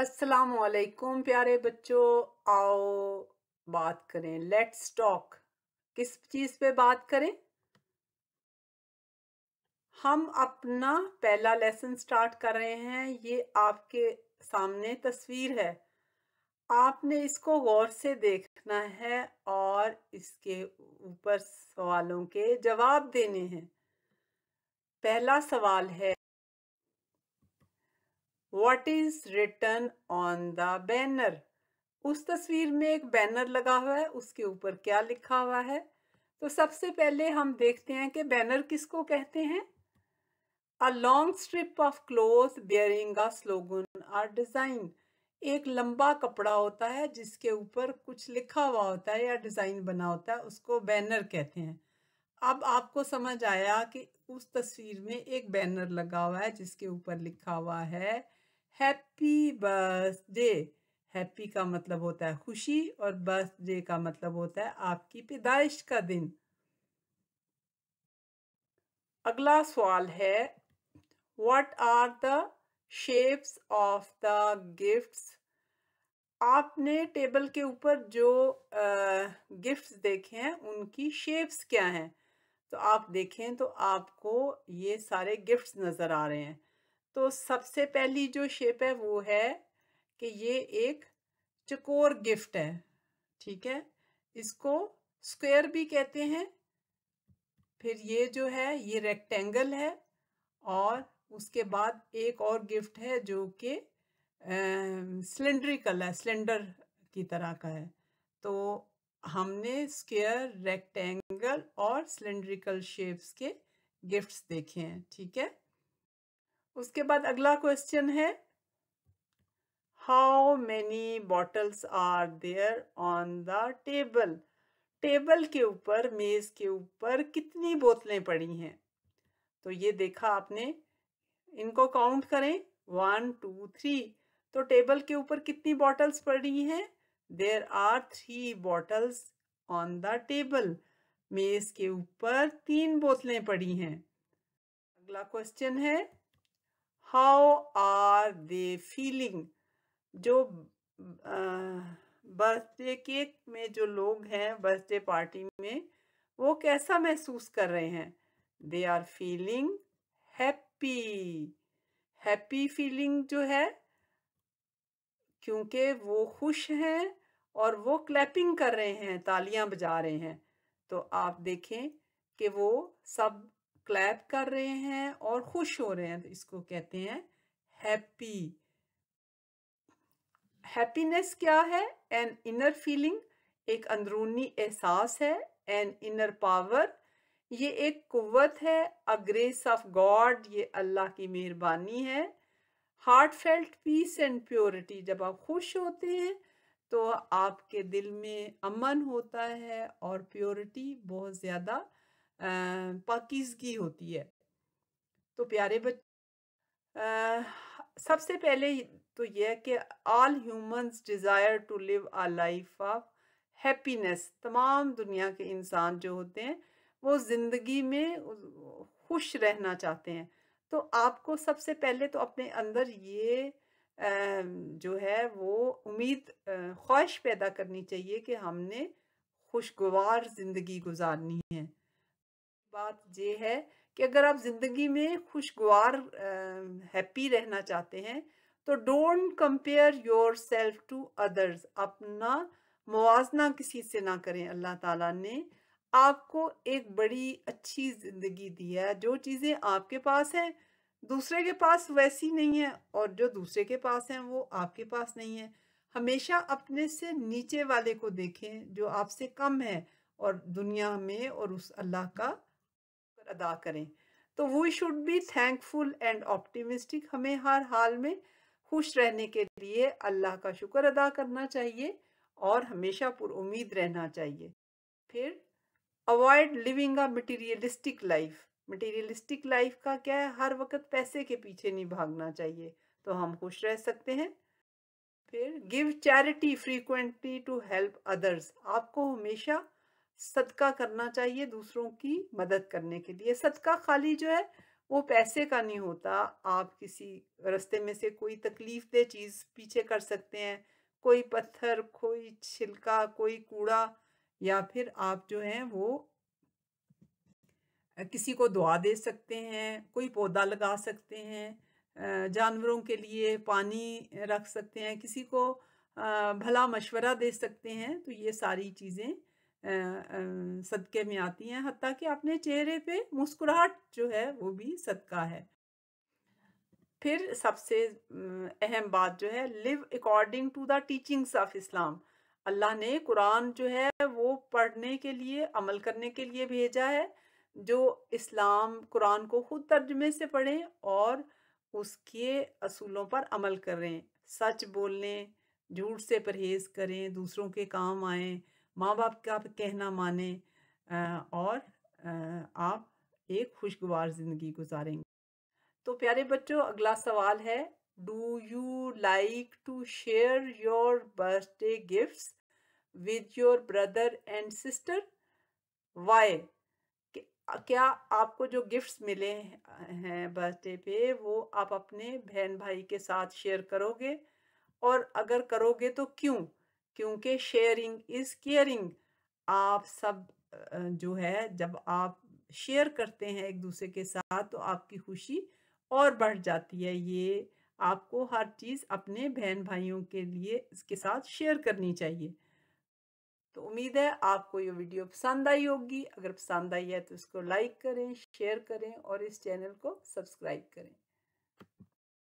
वालेकुम प्यारे बच्चों आओ बात करें लेट्स टॉक किस चीज़ पे बात करें हम अपना पहला लेसन स्टार्ट कर रहे हैं ये आपके सामने तस्वीर है आपने इसको गौर से देखना है और इसके ऊपर सवालों के जवाब देने हैं पहला सवाल है what is written on the banner उस तस्वीर में एक बैनर लगा हुआ है उसके ऊपर क्या लिखा हुआ है तो सबसे पहले हम देखते हैं कि बैनर किसको कहते हैं a long strip of cloth bearing a slogan or design एक लंबा कपड़ा होता है जिसके ऊपर कुछ लिखा हुआ होता है या डिज़ाइन बना होता है उसको बैनर कहते हैं अब आपको समझ आया कि उस तस्वीर में एक बैनर लगा हुआ है जिसके ऊपर लिखा हुआ है हैप्पी बर्थडे हैप्पी का मतलब होता है खुशी और बर्थडे का मतलब होता है आपकी पैदाइश का दिन अगला सवाल है what are the shapes of the gifts आपने टेबल के ऊपर जो गिफ्ट्स देखे हैं उनकी शेप्स क्या हैं तो आप देखें तो आपको ये सारे गिफ्ट्स नज़र आ रहे हैं तो सबसे पहली जो शेप है वो है कि ये एक चकोर गिफ्ट है ठीक है इसको स्क्वायर भी कहते हैं फिर ये जो है ये रेक्टेंगल है और उसके बाद एक और गिफ्ट है जो कि सिलेंड्रिकल है सिलेंडर की तरह का है तो हमने स्क्वायर रेक्टेंगल और सिलेंड्रिकल शेप्स के गिफ्ट्स देखे हैं ठीक है उसके बाद अगला क्वेश्चन है how many bottles are there on the table table के ऊपर मेज़ के ऊपर कितनी बोतलें पड़ी हैं तो ये देखा आपने इनको काउंट करें वन टू थ्री तो टेबल के ऊपर कितनी बॉटल्स पड़ी हैं there are three bottles on the table मेज के ऊपर तीन बोतलें पड़ी हैं अगला क्वेश्चन है हाउ आर दे फीलिंग जो बर्थडे केक में जो लोग हैं बर्थडे पार्टी में वो कैसा महसूस कर रहे हैं they are feeling happy happy feeling जो है क्योंकि वो खुश हैं और वो क्लैपिंग कर रहे हैं तालियां बजा रहे हैं तो आप देखें कि वो सब क्लैप कर रहे हैं और खुश हो रहे हैं तो इसको कहते हैं हैप्पी हैप्पीनेस क्या है एन इनर फीलिंग एक अंदरूनी एहसास है एन इनर पावर ये एक कुत है अ ग्रेस ऑफ गॉड ये अल्लाह की मेहरबानी है heartfelt peace and purity जब आप खुश होते हैं तो आपके दिल में अमन होता है और प्योरिटी बहुत ज़्यादा पाकिजगी होती है तो प्यारे बच सबसे पहले तो यह है कि all humans desire to live a life of happiness तमाम दुनिया के इंसान जो होते हैं वो ज़िंदगी में खुश रहना चाहते हैं तो आपको सबसे पहले तो अपने अंदर ये जो है वो उम्मीद ख्वाहिश पैदा करनी चाहिए कि हमने खुशगवार ज़िंदगी गुजारनी है बात ये है कि अगर आप ज़िंदगी में खुशगवार हैप्पी रहना चाहते हैं तो don't compare yourself to others अपना मुवजना किसी से ना करें अल्लाह ताला ने आपको एक बड़ी अच्छी ज़िंदगी दी है जो चीज़ें आपके पास हैं दूसरे के पास वैसी नहीं है और जो दूसरे के पास हैं वो आपके पास नहीं है हमेशा अपने से नीचे वाले को देखें जो आपसे कम है और दुनिया में और उस अल्लाह का अदा करें तो we should be thankful and optimistic हमें हर हाल में खुश रहने के लिए अल्लाह का शुक्र अदा करना चाहिए और हमेशा उम्मीद रहना चाहिए फिर avoid living a materialistic life materialistic life का क्या है हर वक्त पैसे के पीछे नहीं भागना चाहिए तो हम खुश रह सकते हैं फिर give charity frequently to help others आपको हमेशा सदका करना चाहिए दूसरों की मदद करने के लिए सदका खाली जो है वो पैसे का नहीं होता आप किसी रास्ते में से कोई तकलीफ दे चीज़ पीछे कर सकते हैं कोई पत्थर कोई छिलका कोई कूड़ा या फिर आप जो हैं वो किसी को दुआ दे सकते हैं कोई पौधा लगा सकते हैं जानवरों के लिए पानी रख सकते हैं किसी को भला मशवरा दे सकते हैं तो ये सारी चीज़ें सदक़े में आती हैं हती कि अपने चेहरे पे मुस्कुराहट जो है वो भी सदका है फिर सबसे अहम बात जो है live according to the teachings of Islam अल्लाह ने कुरान जो है वो पढ़ने के लिए अमल करने के लिए भेजा है जो इस्लाम कुरान को खुद तर्जमे से पढ़ें और उसके असूलों पर अमल करें सच बोलने झूठ से परहेज़ करें दूसरों के काम आएँ माँ बाप का कहना माने और आप एक खुशगवार ज़िंदगी गुजारेंगे तो प्यारे बच्चों अगला सवाल है do you like to share your birthday gift with your brother and sister why क्या आपको जो गिफ्ट्स मिले हैं बर्थडे पे वो आप अपने बहन भाई के साथ शेयर करोगे और अगर करोगे तो क्यों क्योंकि शेयरिंग इज़ केयरिंग आप सब जो है जब आप शेयर करते हैं एक दूसरे के साथ तो आपकी खुशी और बढ़ जाती है ये आपको हर चीज़ अपने बहन भाइयों के लिए इसके साथ शेयर करनी चाहिए तो उम्मीद है आपको ये वीडियो पसंद आई होगी अगर पसंद आई है तो इसको लाइक करें शेयर करें और इस चैनल को सब्सक्राइब करें